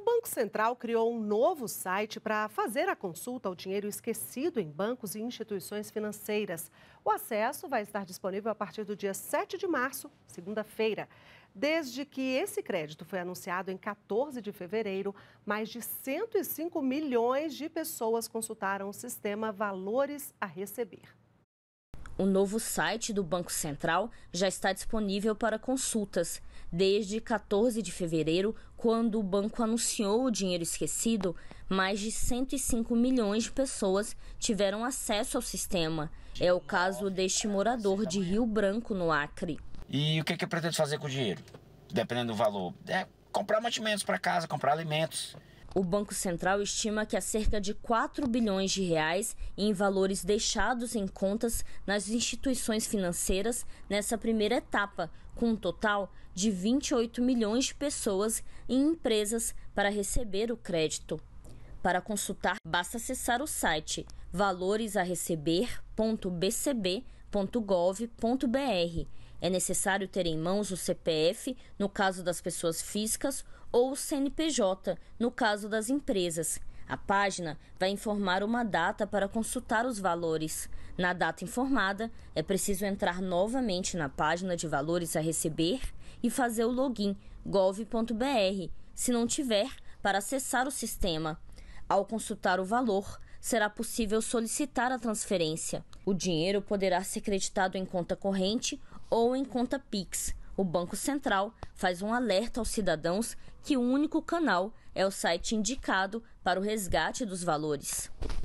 O Banco Central criou um novo site para fazer a consulta ao dinheiro esquecido em bancos e instituições financeiras. O acesso vai estar disponível a partir do dia 7 de março, segunda-feira. Desde que esse crédito foi anunciado em 14 de fevereiro, mais de 105 milhões de pessoas consultaram o sistema Valores a Receber. O novo site do Banco Central já está disponível para consultas. Desde 14 de fevereiro, quando o banco anunciou o dinheiro esquecido, mais de 105 milhões de pessoas tiveram acesso ao sistema. É o caso deste morador de Rio Branco, no Acre. E o que, eu pretendo fazer com o dinheiro? Dependendo do valor. É comprar mantimentos para casa, comprar alimentos. O Banco Central estima que há cerca de 4 bilhões de reais em valores deixados em contas nas instituições financeiras nessa primeira etapa, com um total de 28 milhões de pessoas e empresas para receber o crédito. Para consultar, basta acessar o site valoresareceber.bcb.gov.br é necessário ter em mãos o CPF, no caso das pessoas físicas, ou o CNPJ, no caso das empresas. A página vai informar uma data para consultar os valores. Na data informada, é preciso entrar novamente na página de valores a receber e fazer o login gov.br, se não tiver, para acessar o sistema. Ao consultar o valor, será possível solicitar a transferência. O dinheiro poderá ser creditado em conta corrente ou em conta Pix. O Banco Central faz um alerta aos cidadãos que o único canal é o site indicado para o resgate dos valores.